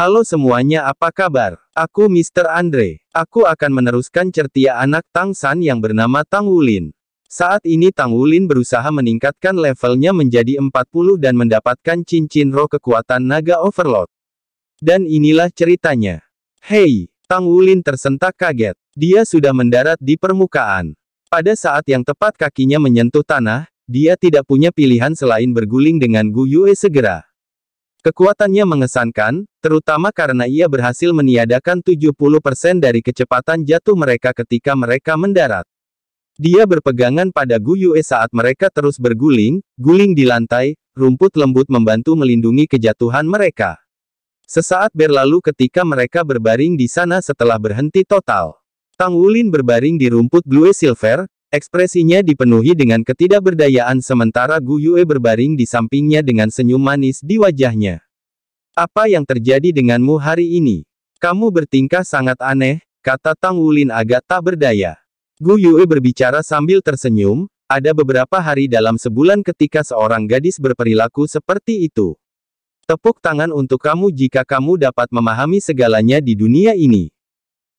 Halo semuanya apa kabar? Aku Mr. Andre. Aku akan meneruskan certia anak Tang San yang bernama Tang Wulin. Saat ini Tang Wulin berusaha meningkatkan levelnya menjadi 40 dan mendapatkan cincin roh kekuatan naga overload. Dan inilah ceritanya. Hei, Tang Wulin tersentak kaget. Dia sudah mendarat di permukaan. Pada saat yang tepat kakinya menyentuh tanah, dia tidak punya pilihan selain berguling dengan Gu Yue segera. Kekuatannya mengesankan, terutama karena ia berhasil meniadakan 70% dari kecepatan jatuh mereka ketika mereka mendarat. Dia berpegangan pada Gu Yue saat mereka terus berguling, guling di lantai, rumput lembut membantu melindungi kejatuhan mereka. Sesaat berlalu ketika mereka berbaring di sana setelah berhenti total. Tang Wulin berbaring di rumput Blue Silver, Ekspresinya dipenuhi dengan ketidakberdayaan sementara Gu Yue berbaring di sampingnya dengan senyum manis di wajahnya. Apa yang terjadi denganmu hari ini? Kamu bertingkah sangat aneh, kata Tang Wulin agak tak berdaya. Gu Yue berbicara sambil tersenyum, ada beberapa hari dalam sebulan ketika seorang gadis berperilaku seperti itu. Tepuk tangan untuk kamu jika kamu dapat memahami segalanya di dunia ini.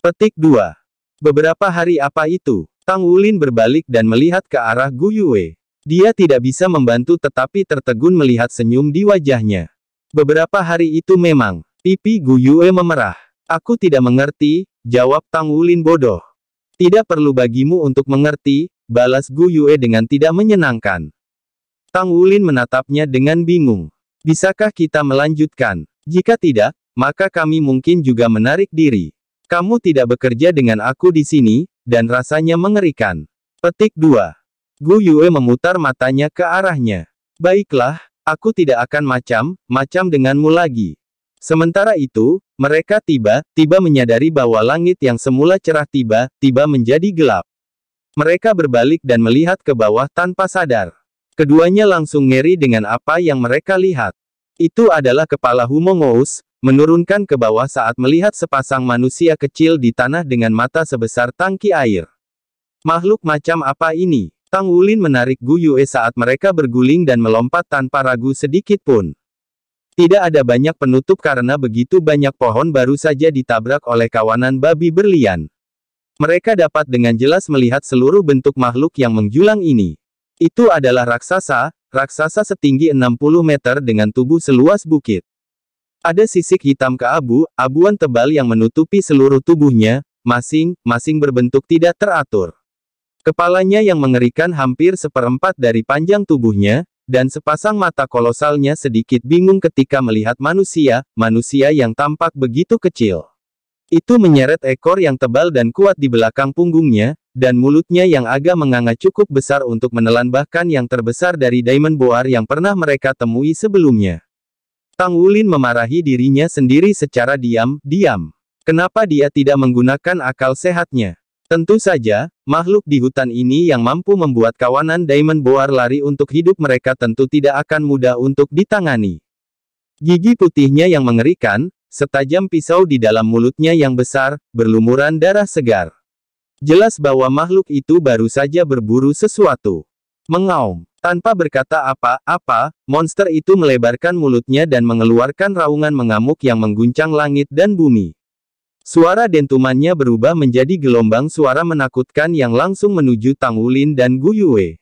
Petik 2. Beberapa hari apa itu? Tang Wulin berbalik dan melihat ke arah Gu Yue. Dia tidak bisa membantu tetapi tertegun melihat senyum di wajahnya. Beberapa hari itu memang, pipi Gu Yue memerah. Aku tidak mengerti, jawab Tang Wulin bodoh. Tidak perlu bagimu untuk mengerti, balas Gu Yue dengan tidak menyenangkan. Tang Wulin menatapnya dengan bingung. Bisakah kita melanjutkan? Jika tidak, maka kami mungkin juga menarik diri. Kamu tidak bekerja dengan aku di sini, dan rasanya mengerikan. Petik 2. Gu Yue memutar matanya ke arahnya. Baiklah, aku tidak akan macam-macam denganmu lagi. Sementara itu, mereka tiba-tiba menyadari bahwa langit yang semula cerah tiba-tiba menjadi gelap. Mereka berbalik dan melihat ke bawah tanpa sadar. Keduanya langsung ngeri dengan apa yang mereka lihat. Itu adalah kepala Humongous, menurunkan ke bawah saat melihat sepasang manusia kecil di tanah dengan mata sebesar tangki air. Makhluk macam apa ini? Tang Wulin menarik Gu Yue saat mereka berguling dan melompat tanpa ragu sedikit pun. Tidak ada banyak penutup karena begitu banyak pohon baru saja ditabrak oleh kawanan babi berlian. Mereka dapat dengan jelas melihat seluruh bentuk makhluk yang menjulang ini. Itu adalah raksasa, raksasa setinggi 60 meter dengan tubuh seluas bukit. Ada sisik hitam keabu, abuan tebal yang menutupi seluruh tubuhnya, masing-masing berbentuk tidak teratur. Kepalanya yang mengerikan hampir seperempat dari panjang tubuhnya, dan sepasang mata kolosalnya sedikit bingung ketika melihat manusia, manusia yang tampak begitu kecil. Itu menyeret ekor yang tebal dan kuat di belakang punggungnya, dan mulutnya yang agak menganga cukup besar untuk menelan bahkan yang terbesar dari Diamond Boar yang pernah mereka temui sebelumnya. Tang Wulin memarahi dirinya sendiri secara diam-diam. Kenapa dia tidak menggunakan akal sehatnya? Tentu saja, makhluk di hutan ini yang mampu membuat kawanan Diamond Boar lari untuk hidup mereka tentu tidak akan mudah untuk ditangani. Gigi putihnya yang mengerikan, setajam pisau di dalam mulutnya yang besar, berlumuran darah segar. Jelas bahwa makhluk itu baru saja berburu sesuatu. Mengaum. Tanpa berkata apa-apa, monster itu melebarkan mulutnya dan mengeluarkan raungan mengamuk yang mengguncang langit dan bumi. Suara dentumannya berubah menjadi gelombang suara menakutkan yang langsung menuju Tang Wulin dan Gu Yue.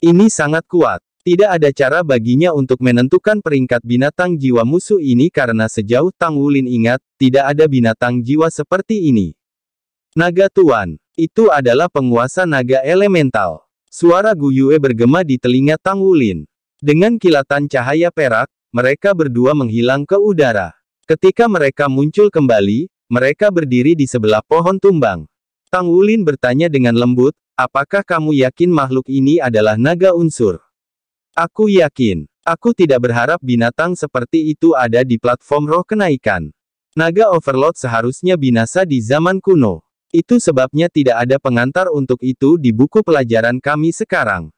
Ini sangat kuat. Tidak ada cara baginya untuk menentukan peringkat binatang jiwa musuh ini karena sejauh Tang Wulin ingat, tidak ada binatang jiwa seperti ini. Naga Tuan, itu adalah penguasa naga elemental. Suara Guyue bergema di telinga Tang Wulin. Dengan kilatan cahaya perak, mereka berdua menghilang ke udara. Ketika mereka muncul kembali, mereka berdiri di sebelah pohon tumbang. Tang Wulin bertanya dengan lembut, apakah kamu yakin makhluk ini adalah naga unsur? Aku yakin. Aku tidak berharap binatang seperti itu ada di platform roh kenaikan. Naga Overlord seharusnya binasa di zaman kuno. Itu sebabnya tidak ada pengantar untuk itu di buku pelajaran kami sekarang.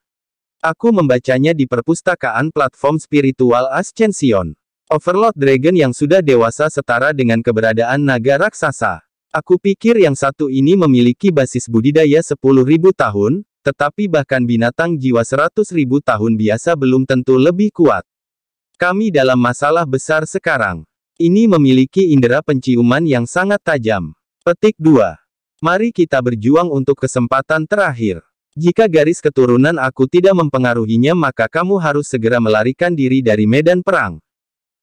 Aku membacanya di perpustakaan platform spiritual Ascension. Overlord Dragon yang sudah dewasa setara dengan keberadaan naga raksasa. Aku pikir yang satu ini memiliki basis budidaya 10.000 tahun, tetapi bahkan binatang jiwa 100.000 tahun biasa belum tentu lebih kuat. Kami dalam masalah besar sekarang. Ini memiliki indera penciuman yang sangat tajam. Petik 2. Mari kita berjuang untuk kesempatan terakhir. Jika garis keturunan aku tidak mempengaruhinya maka kamu harus segera melarikan diri dari medan perang.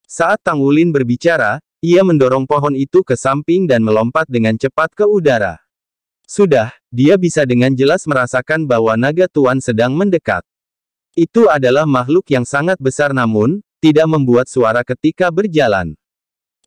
Saat Tang Wulin berbicara, ia mendorong pohon itu ke samping dan melompat dengan cepat ke udara. Sudah, dia bisa dengan jelas merasakan bahwa naga tuan sedang mendekat. Itu adalah makhluk yang sangat besar namun, tidak membuat suara ketika berjalan.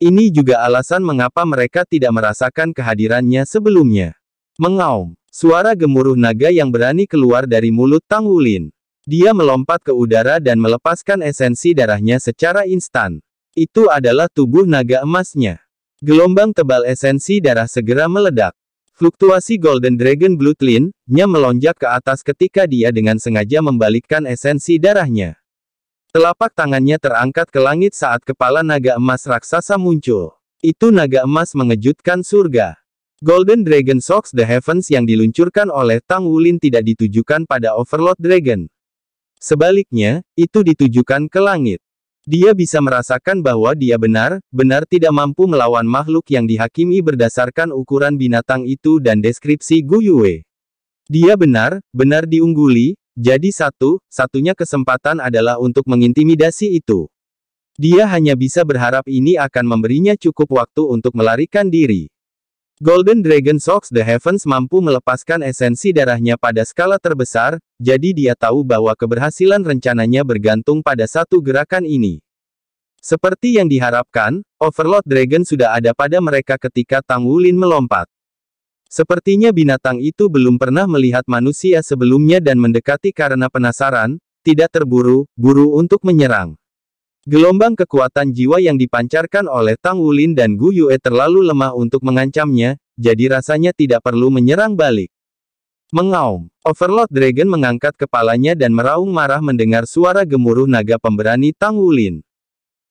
Ini juga alasan mengapa mereka tidak merasakan kehadirannya sebelumnya. Mengaum, suara gemuruh naga yang berani keluar dari mulut Tang Wulin. Dia melompat ke udara dan melepaskan esensi darahnya secara instan. Itu adalah tubuh naga emasnya. Gelombang tebal esensi darah segera meledak. Fluktuasi Golden Dragon Bloodline-nya melonjak ke atas ketika dia dengan sengaja membalikkan esensi darahnya. Telapak tangannya terangkat ke langit saat kepala naga emas raksasa muncul. Itu naga emas mengejutkan surga. Golden Dragon Socks the Heavens yang diluncurkan oleh Tang Wulin tidak ditujukan pada Overlord Dragon. Sebaliknya, itu ditujukan ke langit. Dia bisa merasakan bahwa dia benar, benar tidak mampu melawan makhluk yang dihakimi berdasarkan ukuran binatang itu dan deskripsi Gu Yue. Dia benar, benar diungguli, jadi satu, satunya kesempatan adalah untuk mengintimidasi itu. Dia hanya bisa berharap ini akan memberinya cukup waktu untuk melarikan diri. Golden Dragon Sox The Heavens mampu melepaskan esensi darahnya pada skala terbesar, jadi dia tahu bahwa keberhasilan rencananya bergantung pada satu gerakan ini. Seperti yang diharapkan, Overlord Dragon sudah ada pada mereka ketika Tang Wulin melompat. Sepertinya binatang itu belum pernah melihat manusia sebelumnya dan mendekati karena penasaran, tidak terburu-buru untuk menyerang. Gelombang kekuatan jiwa yang dipancarkan oleh Tang Wulin dan Gu Yue terlalu lemah untuk mengancamnya, jadi rasanya tidak perlu menyerang balik. Mengaum, Overlord Dragon mengangkat kepalanya dan meraung marah mendengar suara gemuruh naga pemberani Tang Wulin.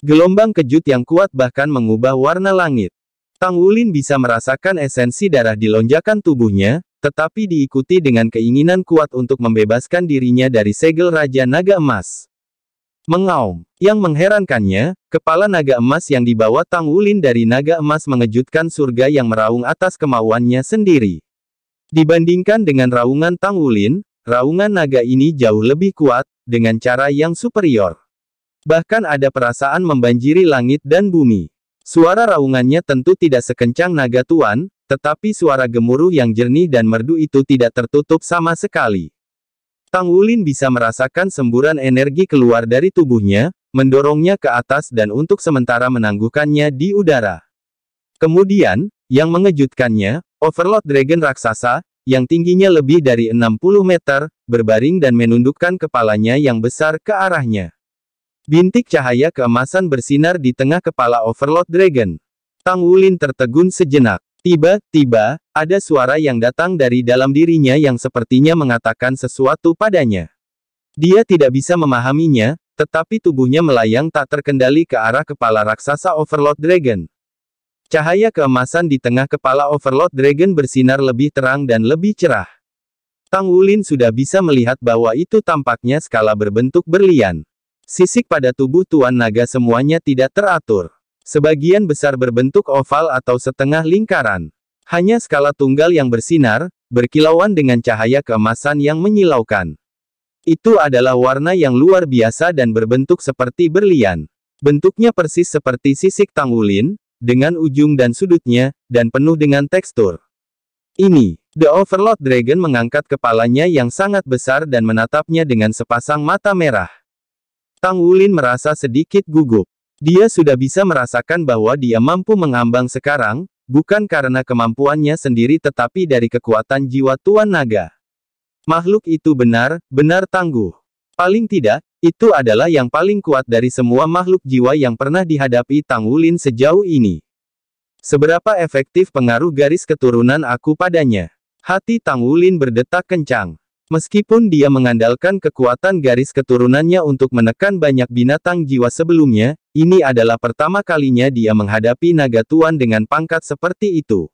Gelombang kejut yang kuat bahkan mengubah warna langit. Tang Wulin bisa merasakan esensi darah di lonjakan tubuhnya, tetapi diikuti dengan keinginan kuat untuk membebaskan dirinya dari segel Raja Naga Emas. Mengaum. Yang mengherankannya, kepala naga emas yang dibawa Tang Wulin dari naga emas mengejutkan surga yang meraung atas kemauannya sendiri. Dibandingkan dengan raungan Tang Wulin, raungan naga ini jauh lebih kuat, dengan cara yang superior. Bahkan ada perasaan membanjiri langit dan bumi. Suara raungannya tentu tidak sekencang naga tuan, tetapi suara gemuruh yang jernih dan merdu itu tidak tertutup sama sekali. Tang Wulin bisa merasakan semburan energi keluar dari tubuhnya, mendorongnya ke atas dan untuk sementara menangguhkannya di udara. Kemudian, yang mengejutkannya, Overlord Dragon raksasa, yang tingginya lebih dari 60 meter, berbaring dan menundukkan kepalanya yang besar ke arahnya. Bintik cahaya keemasan bersinar di tengah kepala Overlord Dragon. Tang Wulin tertegun sejenak. Tiba-tiba, ada suara yang datang dari dalam dirinya yang sepertinya mengatakan sesuatu padanya. Dia tidak bisa memahaminya, tetapi tubuhnya melayang tak terkendali ke arah kepala raksasa Overlord Dragon. Cahaya keemasan di tengah kepala Overlord Dragon bersinar lebih terang dan lebih cerah. Tang Wulin sudah bisa melihat bahwa itu tampaknya skala berbentuk berlian. Sisik pada tubuh Tuan Naga semuanya tidak teratur. Sebagian besar berbentuk oval atau setengah lingkaran. Hanya skala tunggal yang bersinar, berkilauan dengan cahaya keemasan yang menyilaukan. Itu adalah warna yang luar biasa dan berbentuk seperti berlian. Bentuknya persis seperti sisik tangulin, dengan ujung dan sudutnya, dan penuh dengan tekstur. Ini, The Overlord Dragon mengangkat kepalanya yang sangat besar dan menatapnya dengan sepasang mata merah. Tang Wulin merasa sedikit gugup. Dia sudah bisa merasakan bahwa dia mampu mengambang sekarang, bukan karena kemampuannya sendiri tetapi dari kekuatan jiwa Tuan Naga. Makhluk itu benar, benar tangguh. Paling tidak, itu adalah yang paling kuat dari semua makhluk jiwa yang pernah dihadapi Tang Wulin sejauh ini. Seberapa efektif pengaruh garis keturunan aku padanya? Hati Tang Wulin berdetak kencang. Meskipun dia mengandalkan kekuatan garis keturunannya untuk menekan banyak binatang jiwa sebelumnya, ini adalah pertama kalinya dia menghadapi naga tuan dengan pangkat seperti itu.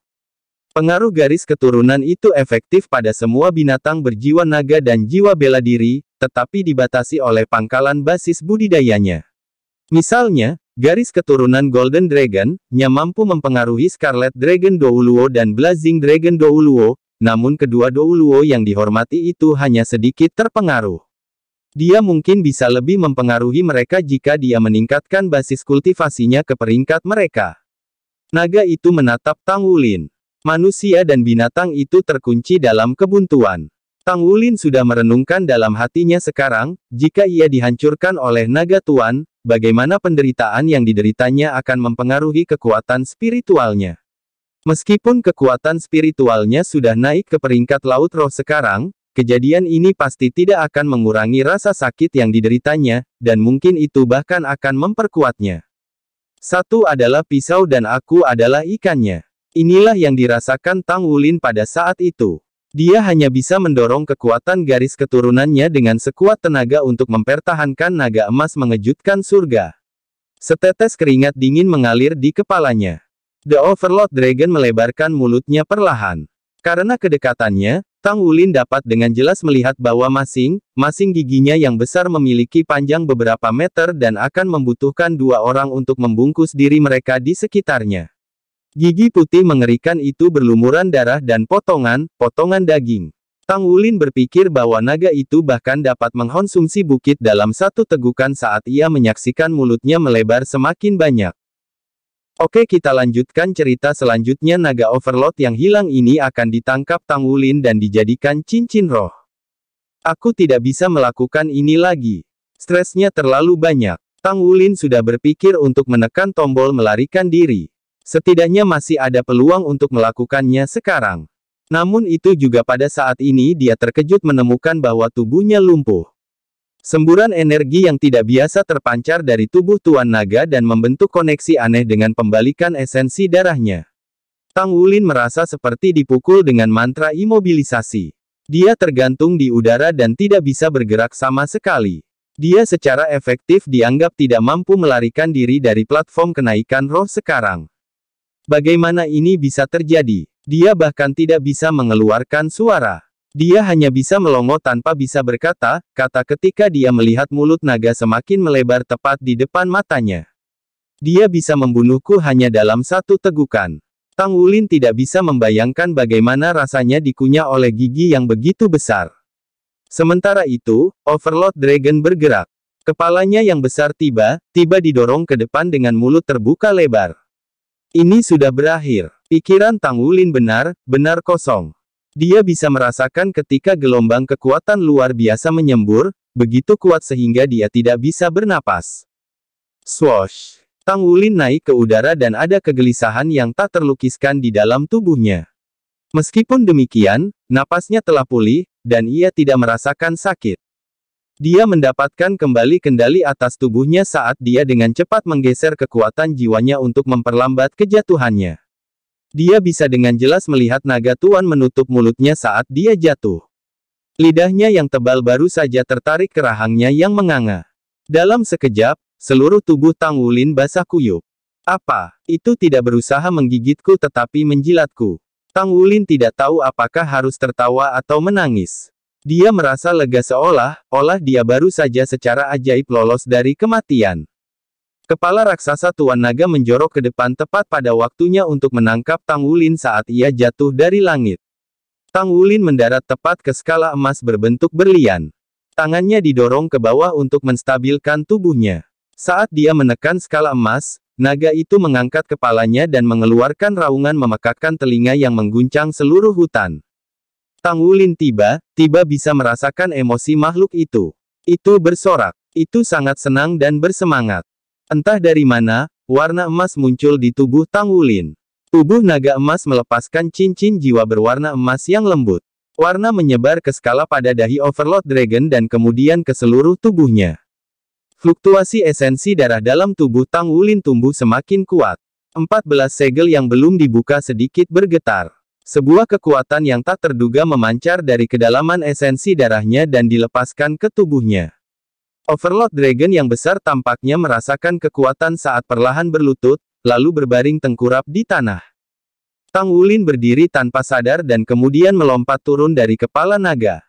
Pengaruh garis keturunan itu efektif pada semua binatang berjiwa naga dan jiwa bela diri, tetapi dibatasi oleh pangkalan basis budidayanya. Misalnya, garis keturunan Golden Dragon, nya mampu mempengaruhi Scarlet Dragon Douluo dan Blazing Dragon Douluo, namun kedua Douluo yang dihormati itu hanya sedikit terpengaruh. Dia mungkin bisa lebih mempengaruhi mereka jika dia meningkatkan basis kultivasinya ke peringkat mereka. Naga itu menatap Tang Wulin. Manusia dan binatang itu terkunci dalam kebuntuan. Tang Wulin sudah merenungkan dalam hatinya sekarang, jika ia dihancurkan oleh naga tuan, bagaimana penderitaan yang dideritanya akan mempengaruhi kekuatan spiritualnya. Meskipun kekuatan spiritualnya sudah naik ke peringkat laut roh sekarang, kejadian ini pasti tidak akan mengurangi rasa sakit yang dideritanya, dan mungkin itu bahkan akan memperkuatnya. Satu adalah pisau dan aku adalah ikannya. Inilah yang dirasakan Tang Wulin pada saat itu. Dia hanya bisa mendorong kekuatan garis keturunannya dengan sekuat tenaga untuk mempertahankan naga emas mengejutkan surga. Setetes keringat dingin mengalir di kepalanya. The Overlord Dragon melebarkan mulutnya perlahan. Karena kedekatannya, Tang Wulin dapat dengan jelas melihat bahwa masing-masing giginya yang besar memiliki panjang beberapa meter dan akan membutuhkan dua orang untuk membungkus diri mereka di sekitarnya. Gigi putih mengerikan itu berlumuran darah dan potongan-potongan daging. Tang Wulin berpikir bahwa naga itu bahkan dapat mengonsumsi bukit dalam satu tegukan saat ia menyaksikan mulutnya melebar semakin banyak. Oke kita lanjutkan cerita selanjutnya naga overload yang hilang ini akan ditangkap Tang Wulin dan dijadikan cincin roh. Aku tidak bisa melakukan ini lagi. Stresnya terlalu banyak. Tang Wulin sudah berpikir untuk menekan tombol melarikan diri. Setidaknya masih ada peluang untuk melakukannya sekarang. Namun itu juga pada saat ini dia terkejut menemukan bahwa tubuhnya lumpuh. Semburan energi yang tidak biasa terpancar dari tubuh Tuan Naga dan membentuk koneksi aneh dengan pembalikan esensi darahnya. Tang Wulin merasa seperti dipukul dengan mantra imobilisasi. Dia tergantung di udara dan tidak bisa bergerak sama sekali. Dia secara efektif dianggap tidak mampu melarikan diri dari platform kenaikan roh sekarang. Bagaimana ini bisa terjadi? Dia bahkan tidak bisa mengeluarkan suara. Dia hanya bisa melongo tanpa bisa berkata, kata ketika dia melihat mulut naga semakin melebar tepat di depan matanya. Dia bisa membunuhku hanya dalam satu tegukan. Tang Wulin tidak bisa membayangkan bagaimana rasanya dikunyah oleh gigi yang begitu besar. Sementara itu, Overlord Dragon bergerak. Kepalanya yang besar tiba, tiba didorong ke depan dengan mulut terbuka lebar. Ini sudah berakhir. Pikiran Tang Wulin benar, benar kosong. Dia bisa merasakan ketika gelombang kekuatan luar biasa menyembur, begitu kuat sehingga dia tidak bisa bernapas. Swoosh. Tang Wulin naik ke udara dan ada kegelisahan yang tak terlukiskan di dalam tubuhnya. Meskipun demikian, napasnya telah pulih, dan ia tidak merasakan sakit. Dia mendapatkan kembali kendali atas tubuhnya saat dia dengan cepat menggeser kekuatan jiwanya untuk memperlambat kejatuhannya. Dia bisa dengan jelas melihat naga tuan menutup mulutnya saat dia jatuh. Lidahnya yang tebal baru saja tertarik ke rahangnya yang menganga. Dalam sekejap, seluruh tubuh Tang Wulin basah kuyup. Apa? Itu tidak berusaha menggigitku tetapi menjilatku. Tang Wulin tidak tahu apakah harus tertawa atau menangis. Dia merasa lega seolah, olah dia baru saja secara ajaib lolos dari kematian. Kepala raksasa Tuan Naga menjorok ke depan tepat pada waktunya untuk menangkap Tang Wulin saat ia jatuh dari langit. Tang Wulin mendarat tepat ke skala emas berbentuk berlian. Tangannya didorong ke bawah untuk menstabilkan tubuhnya. Saat dia menekan skala emas, naga itu mengangkat kepalanya dan mengeluarkan raungan memekakkan telinga yang mengguncang seluruh hutan. Tang Wulin tiba, tiba bisa merasakan emosi makhluk itu. Itu bersorak. Itu sangat senang dan bersemangat. Entah dari mana, warna emas muncul di tubuh Tang Wulin. Tubuh naga emas melepaskan cincin jiwa berwarna emas yang lembut. Warna menyebar ke skala pada dahi Overlord Dragon dan kemudian ke seluruh tubuhnya. Fluktuasi esensi darah dalam tubuh Tang Wulin tumbuh semakin kuat. 14 segel yang belum dibuka sedikit bergetar. Sebuah kekuatan yang tak terduga memancar dari kedalaman esensi darahnya dan dilepaskan ke tubuhnya. Overlord Dragon yang besar tampaknya merasakan kekuatan saat perlahan berlutut, lalu berbaring tengkurap di tanah. Tang Wulin berdiri tanpa sadar dan kemudian melompat turun dari kepala naga.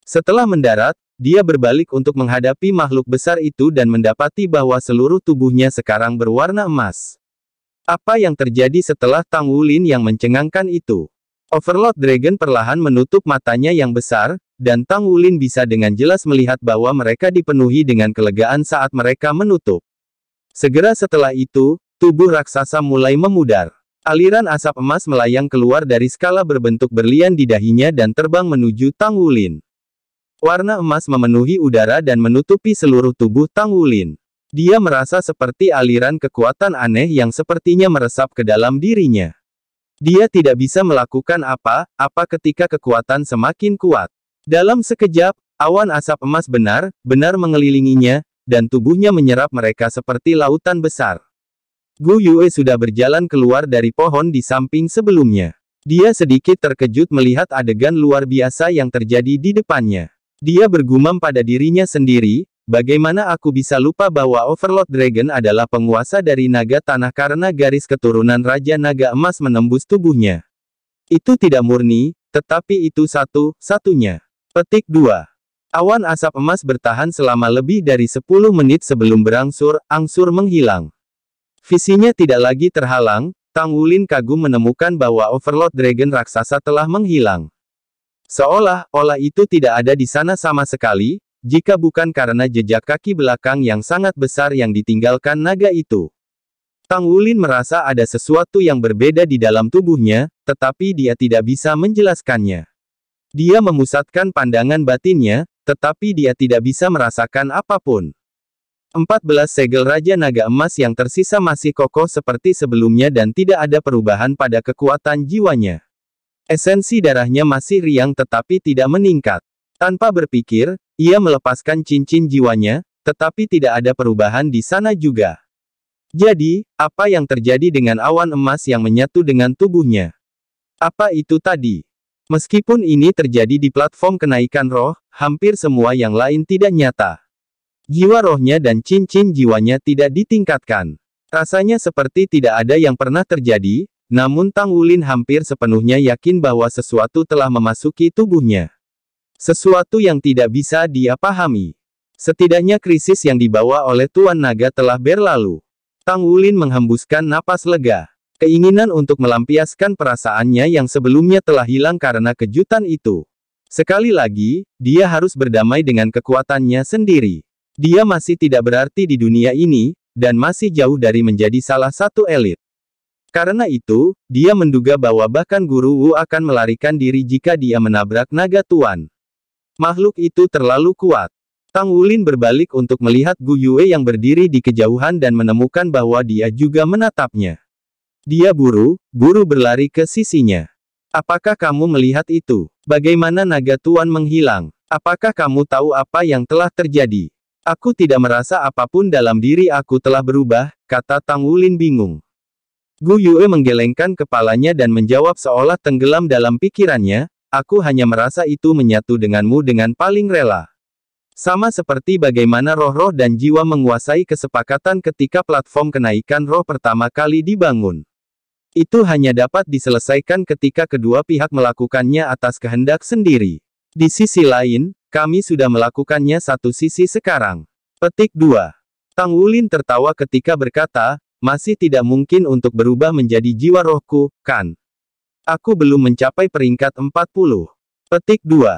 Setelah mendarat, dia berbalik untuk menghadapi makhluk besar itu dan mendapati bahwa seluruh tubuhnya sekarang berwarna emas. Apa yang terjadi setelah Tang Wulin yang mencengangkan itu? Overlord Dragon perlahan menutup matanya yang besar, dan Tang Wulin bisa dengan jelas melihat bahwa mereka dipenuhi dengan kelegaan saat mereka menutup. Segera setelah itu, tubuh raksasa mulai memudar. Aliran asap emas melayang keluar dari skala berbentuk berlian di dahinya dan terbang menuju Tang Wulin. Warna emas memenuhi udara dan menutupi seluruh tubuh Tang Wulin. Dia merasa seperti aliran kekuatan aneh yang sepertinya meresap ke dalam dirinya. Dia tidak bisa melakukan apa-apa ketika kekuatan semakin kuat. Dalam sekejap, awan asap emas benar-benar mengelilinginya, dan tubuhnya menyerap mereka seperti lautan besar. Gu Yue sudah berjalan keluar dari pohon di samping sebelumnya. Dia sedikit terkejut melihat adegan luar biasa yang terjadi di depannya. Dia bergumam pada dirinya sendiri, bagaimana aku bisa lupa bahwa Overlord Dragon adalah penguasa dari naga tanah karena garis keturunan Raja Naga Emas menembus tubuhnya. Itu tidak murni, tetapi itu satu-satunya. Petik 2. Awan asap emas bertahan selama lebih dari 10 menit sebelum berangsur, angsur menghilang. Visinya tidak lagi terhalang, Tang Wulin kagum menemukan bahwa Overlord Dragon raksasa telah menghilang. Seolah-olah itu tidak ada di sana sama sekali, jika bukan karena jejak kaki belakang yang sangat besar yang ditinggalkan naga itu. Tang Wulin merasa ada sesuatu yang berbeda di dalam tubuhnya, tetapi dia tidak bisa menjelaskannya. Dia memusatkan pandangan batinnya, tetapi dia tidak bisa merasakan apapun. 14 segel Raja Naga Emas yang tersisa masih kokoh seperti sebelumnya dan tidak ada perubahan pada kekuatan jiwanya. Esensi darahnya masih riang tetapi tidak meningkat. Tanpa berpikir, ia melepaskan cincin jiwanya, tetapi tidak ada perubahan di sana juga. Jadi, apa yang terjadi dengan awan emas yang menyatu dengan tubuhnya? Apa itu tadi? Meskipun ini terjadi di platform kenaikan roh, hampir semua yang lain tidak nyata. Jiwa rohnya dan cincin jiwanya tidak ditingkatkan. Rasanya seperti tidak ada yang pernah terjadi, namun Tang Wulin hampir sepenuhnya yakin bahwa sesuatu telah memasuki tubuhnya. Sesuatu yang tidak bisa dia pahami. Setidaknya krisis yang dibawa oleh Tuan Naga telah berlalu. Tang Wulin menghembuskan napas lega. Keinginan untuk melampiaskan perasaannya yang sebelumnya telah hilang karena kejutan itu. Sekali lagi, dia harus berdamai dengan kekuatannya sendiri. Dia masih tidak berarti di dunia ini, dan masih jauh dari menjadi salah satu elit. Karena itu, dia menduga bahwa bahkan Guru Wu akan melarikan diri jika dia menabrak naga tuan. Makhluk itu terlalu kuat. Tang Wulin berbalik untuk melihat Gu Yue yang berdiri di kejauhan dan menemukan bahwa dia juga menatapnya. Dia buru, buru berlari ke sisinya. Apakah kamu melihat itu? Bagaimana naga tuan menghilang? Apakah kamu tahu apa yang telah terjadi? Aku tidak merasa apapun dalam diri aku telah berubah, kata Tang Wulin bingung. Gu Yue menggelengkan kepalanya dan menjawab seolah tenggelam dalam pikirannya, aku hanya merasa itu menyatu denganmu dengan paling rela. Sama seperti bagaimana roh-roh dan jiwa menguasai kesepakatan ketika platform kenaikan roh pertama kali dibangun. Itu hanya dapat diselesaikan ketika kedua pihak melakukannya atas kehendak sendiri. Di sisi lain, kami sudah melakukannya satu sisi sekarang. Petik 2. Tang Wulin tertawa ketika berkata, masih tidak mungkin untuk berubah menjadi jiwa rohku, kan? Aku belum mencapai peringkat 40. Petik 2.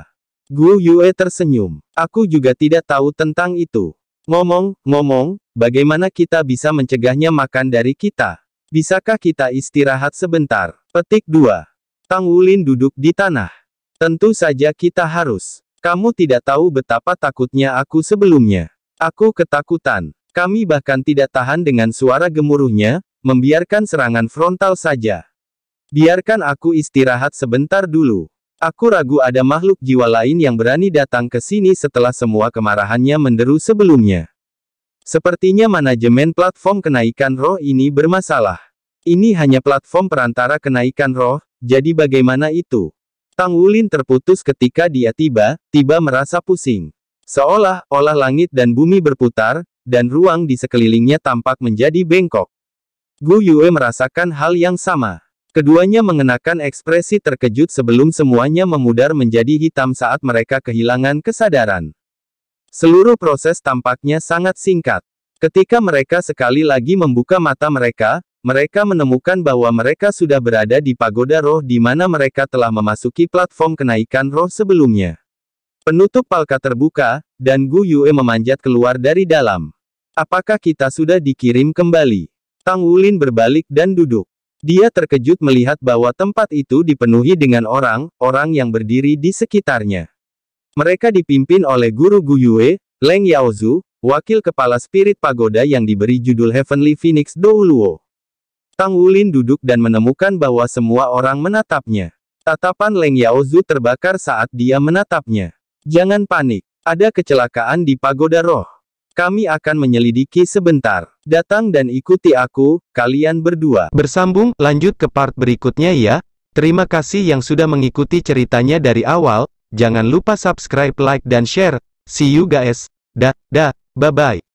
Gu Yue tersenyum. Aku juga tidak tahu tentang itu. Ngomong, ngomong, bagaimana kita bisa mencegahnya makan dari kita? Bisakah kita istirahat sebentar? Petik 2. Tang Wulin duduk di tanah. Tentu saja kita harus. Kamu tidak tahu betapa takutnya aku sebelumnya. Aku ketakutan. Kami bahkan tidak tahan dengan suara gemuruhnya, membiarkan serangan frontal saja. Biarkan aku istirahat sebentar dulu. Aku ragu ada makhluk jiwa lain yang berani datang ke sini setelah semua kemarahannya menderu sebelumnya. Sepertinya manajemen platform kenaikan roh ini bermasalah. Ini hanya platform perantara kenaikan roh, jadi bagaimana itu? Tang Wulin terputus ketika dia tiba, tiba merasa pusing. Seolah-olah langit dan bumi berputar, dan ruang di sekelilingnya tampak menjadi bengkok. Gu Yue merasakan hal yang sama. Keduanya mengenakan ekspresi terkejut sebelum semuanya memudar menjadi hitam saat mereka kehilangan kesadaran. Seluruh proses tampaknya sangat singkat. Ketika mereka sekali lagi membuka mata mereka, mereka menemukan bahwa mereka sudah berada di pagoda roh di mana mereka telah memasuki platform kenaikan roh sebelumnya. Penutup palka terbuka, dan Gu Yue memanjat keluar dari dalam. Apakah kita sudah dikirim kembali? Tang Wulin berbalik dan duduk. Dia terkejut melihat bahwa tempat itu dipenuhi dengan orang, orang yang berdiri di sekitarnya. Mereka dipimpin oleh Guru Guyue, Leng Yaozu, wakil kepala spirit pagoda yang diberi judul Heavenly Phoenix Douluo. Tang Wulin duduk dan menemukan bahwa semua orang menatapnya. Tatapan Leng Yaozu terbakar saat dia menatapnya. Jangan panik, ada kecelakaan di pagoda roh. Kami akan menyelidiki sebentar. Datang dan ikuti aku, kalian berdua. Bersambung, lanjut ke part berikutnya ya. Terima kasih yang sudah mengikuti ceritanya dari awal, Jangan lupa subscribe, like, dan share. See you guys. Da, da, bye-bye.